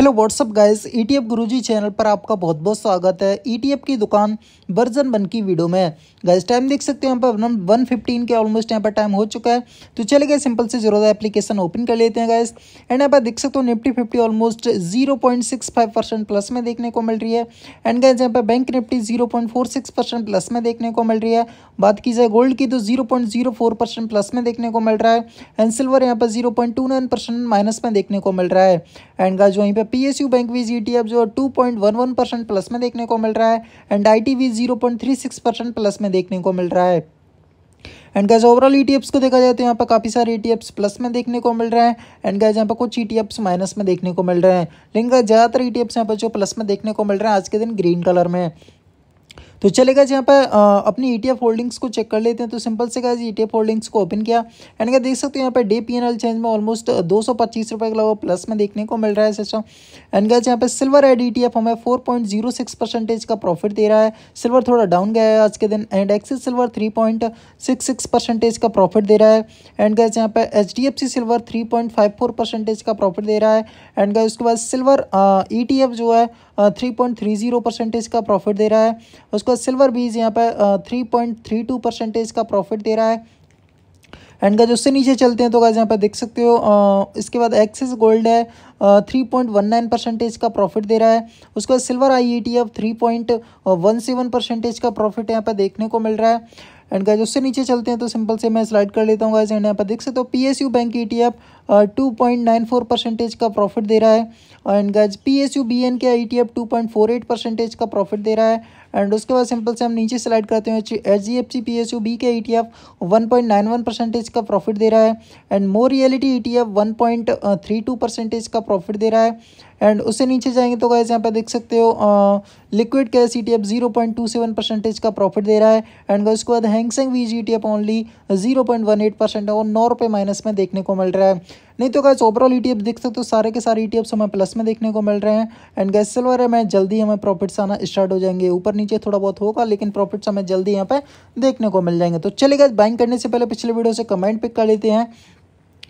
hello what's up guys ETF Guruji channel पर आपका बहुत बहुत स्वागत है ईटीएफ e की दुकान वर्जन वन की वीडियो में गाइस टाइम देख सकते हो यहाँ पर वन फिफ्टीन के ऑलमोस्ट यहाँ पर टाइम हो चुका है तो चले गए सिंपल से जीरो एप्लीकेशन ओपन कर लेते हैं गाइस एंड यहाँ पर देख सकते हो Nifty fifty almost zero point six five percent plus में देखने को मिल रही है एंड गाइज यहाँ पर bank Nifty zero point four six percent plus में देखने को मिल रही है बात की जाए गोल्ड की तो zero point zero four percent plus में देखने को मिल रहा है एंड सिल्वर यहाँ पर zero point two nine percent minus में देखने को मिल रहा है एंड गाइज वहीं पर P S U bank T F जो two point one one percent plus में देखने को मिल रहा है and I T ITV zero point three six percent plus में देखने को मिल रहा है एंड गैज ओवरऑल ई को देखा जाए तो यहाँ पर काफ़ी सारे ई e प्लस में देखने को मिल रहे हैं एंड गैज यहाँ पर कुछ ई e माइनस में देखने को मिल रहे हैं लेकिन ज़्यादातर ई e टी यहाँ पर जो प्लस में देखने को मिल रहे हैं आज के दिन ग्रीन कलर में तो चलेगा यहाँ पर अपनी ई e होल्डिंग्स को चेक कर लेते हैं तो सिंपल से गाइज ई होल्डिंग्स को ओपन किया एंड क्या देख सकते हो यहाँ पर डे पी चेंज में ऑलमोस्ट दो सौ पच्चीस रुपये के अलावा प्लस में देखने को मिल रहा है सिस्टम एंड गाइज यहाँ पर सिल्वर एड ई हमें four point zero six percentage का प्रॉफिट दे रहा है सिल्वर थोड़ा डाउन गया है आज के दिन and Axis silver three point six six percentage का प्रॉफिट दे रहा है एंड गाइज यहाँ पर H D F C silver three point five four percentage का प्रॉफिट दे रहा है एंड गाइज उसके बाद सिल्वर ई टी एफ जो है three point three zero percentage का प्रॉफिट दे रहा है उसके तो सिल्वर बीज यहाँ पर three point three two percentage का प्रॉफिट दे रहा है एंड गज उससे नीचे चलते हैं तो गज यहाँ पर देख सकते हो आ, इसके बाद एक्सिस गोल्ड है three point one nine percentage का प्रॉफिट दे रहा है उसके बाद silver I E T F three point one seven percentage का प्रॉफिट यहाँ पर देखने को मिल रहा है एंड गज उससे नीचे चलते हैं तो सिंपल से मैं स्लाइड कर लेता हूँ गाइज एंड यहाँ पर देख सकते हो P S U bank E T F two point nine four percentage का प्रॉफिट दे रहा है and guys P S U B N K I T F two point four eight percentage का प्रॉफिट दे रहा है एंड उसके बाद सिंपल से हम नीचे सेलेक्ट करते हैं H D F C P S U B K E T F one point nine one percentage का प्रॉफिट दे रहा है and more reality E T F one point three two percentage का प्रॉफिट दे रहा है एंड उससे नीचे जाएंगे तो गाइज यहाँ पर देख सकते हो liquid cash E T F zero point two seven percentage का प्रॉफिट दे रहा है एंड उसके बाद Hang Seng V G T F only zero point one eight percent और नौ रुपये माइनस में देखने को मिल रहा है नहीं तो गैस ओवरऑल ई देख सकते हो सारे के सारे ई e हमें प्लस में देखने को मिल रहे हैं एंड गैस सिल्वर में जल्दी हमें प्रॉफिट्स आना स्टार्ट हो जाएंगे ऊपर नीचे थोड़ा बहुत होगा लेकिन प्रॉफिट्स हमें जल्दी यहाँ पे देखने को मिल जाएंगे तो चलिए गैस बाइंग करने से पहले पिछले वीडियो से कमेंट पिक कर लेते हैं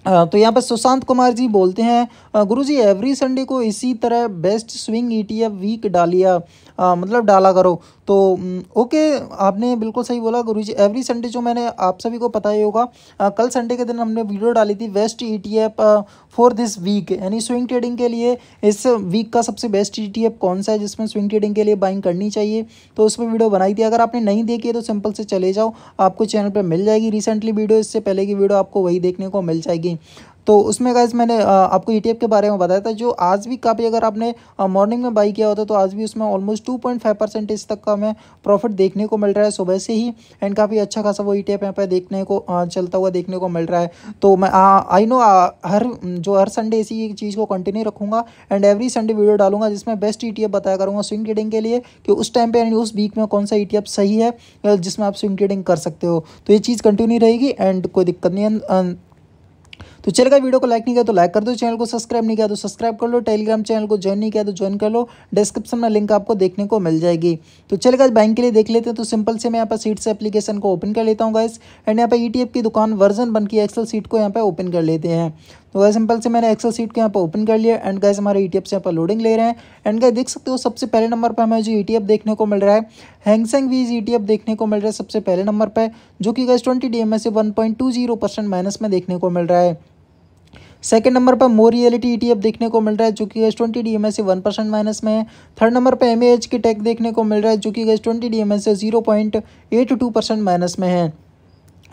तो यहाँ पर सुशांत कुमार जी बोलते हैं गुरु जी एवरी संडे को इसी तरह बेस्ट स्विंग ईटीएफ वीक डालिया आ, मतलब डाला करो तो ओके आपने बिल्कुल सही बोला गुरु जी एवरी संडे जो मैंने आप सभी को पता ही होगा आ, कल संडे के दिन हमने वीडियो डाली थी best E T F for this week यानी स्विंग ट्रेडिंग के लिए इस वीक का सबसे बेस्ट ई टी एफ कौन सा है जिसमें स्विंग ट्रेडिंग के लिए बाइंग करनी चाहिए तो उसमें वीडियो बनाई थी अगर आपने नहीं देखी है तो सिंपल से चले जाओ आपको चैनल पर मिल जाएगी रिसेंटली वीडियो इससे पहले की वीडियो आपको वही देखने को मिल जाएगी तो उसमें गाइज मैंने आपको ई e के बारे में बताया था जो आज भी काफ़ी अगर आपने मॉर्निंग में बाई किया होता तो आज भी उसमें almost two point five percentage तक का हमें प्रॉफिट देखने को मिल रहा है सुबह से ही एंड काफ़ी अच्छा खासा वो ई e टी पे देखने को चलता हुआ देखने को मिल रहा है तो मैं आई नो हर जो हर संडे इसी चीज़ को कंटिन्यू रखूँगा एंड एवरी संडे वीडियो डालूंगा जिसमें बेस्ट ई e बताया करूँगा स्विंग ट्रेडिंग के लिए कि उस टाइम पे एंड उस वीक में कौन सा ई सही है जिसमें आप स्विंग ट्रेडिंग कर सकते हो तो ये चीज़ कंटिन्यू रहेगी एंड कोई दिक्कत नहीं है तो चलेगा वीडियो को लाइक नहीं किया तो लाइक कर दो चैनल को सब्सक्राइब नहीं किया तो सब्सक्राइब कर लो टेलीग्राम चैनल को ज्वाइन नहीं किया तो ज्वाइन कर लो डिस्क्रिप्शन में लिंक आपको देखने को मिल जाएगी तो चलेगा बैंक के लिए देख लेते हैं तो सिंपल से मैं यहाँ पर सीट से एप्लीकेशन को ओपन कर लेता हूँ गाइस एंड यहाँ पर ई e की दुकान वर्जन बन की एक्सल सीट को यहाँ पर ओपन कर लेते हैं तो वह सिंपल से मैंने एक्सल सीट को यहाँ पर ओपन कर लिया एंड गाइस हमारे ई e टी से यहाँ पर लोडिंग ले रहे हैं एंड गाइस देख सकते हो सबसे पहले नंबर पर हमें जो ई e देखने को मिल रहा है हैंगसेंग वीज ई देखने को मिल रहा है सबसे पहले नंबर पर जो कि गैस ट्वेंटी डी से one point two zero percent minus में देखने को मिल रहा है सेकंड नंबर पर मोर रियलिटी ईटीएफ देखने को मिल रहा है जो कि गैस twenty D M S one percent minus में है थर्ड नंबर पर एम एच की टेक देखने को मिल रहा है जो कि गैस twenty D M S zero point eight two percent minus में है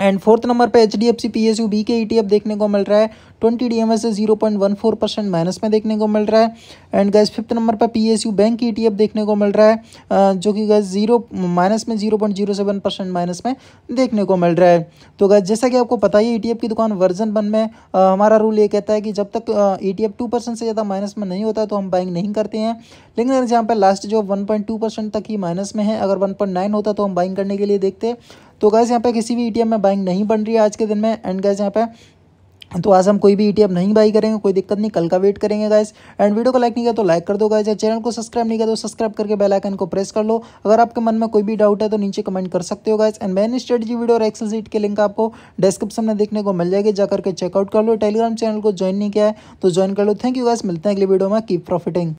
एंड फोर्थ नंबर पे H D F C P S U B K E T F देखने को मिल रहा है twenty D M S zero point one four percent minus में देखने को मिल रहा है एंड गैस फिफ्थ नंबर पर P S U bank E T F देखने को मिल रहा है uh, जो कि गैस जीरो माइनस में zero point zero seven percent minus में देखने को मिल रहा है तो गैस जैसा कि आपको पता ही ई टी एफ की दुकान वर्जन वन में आ, uh, हमारा रूल ये कहता है कि जब तक E T F two percent से ज़्यादा माइनस में नहीं होता तो हम बाइंग नहीं करते हैं लेकिन अगर जहाँ पर लास्ट जो वन पॉइंट टू परसेंट तक ही माइनस में है अगर वन पॉइंट नाइन होता तो हम बाइंग करने के लिए देखते हैं तो गैस यहाँ पे किसी भी ई e में बाइंग नहीं बन रही है आज के दिन में एंड गैस यहाँ पे तो आज हम कोई भी ई e नहीं बाई करेंगे कोई दिक्कत नहीं कल का वेट करेंगे गाइस एंड वीडियो को लाइक नहीं किया तो लाइक कर दो गाइस या चैनल को सब्सक्राइब नहीं किया तो सब्सक्राइब करके बेल आइकन को प्रेस कर लो अगर आपके मन में कोई भी डाउट है तो नीचे कमेंट कर सकते हो guys and main strategy video और एक्सल सीट के लिंक आपको डिस्क्रिप्शन में देखने को मिल जाएगी जाकर के चेकआउट कर लो टेलीग्राम चैनल को ज्वाइन नहीं किया है तो ज्वाइन कर लो थैंक यू गाइस मिलते हैं अगली वीडियो में कीप प्रॉफिटिंग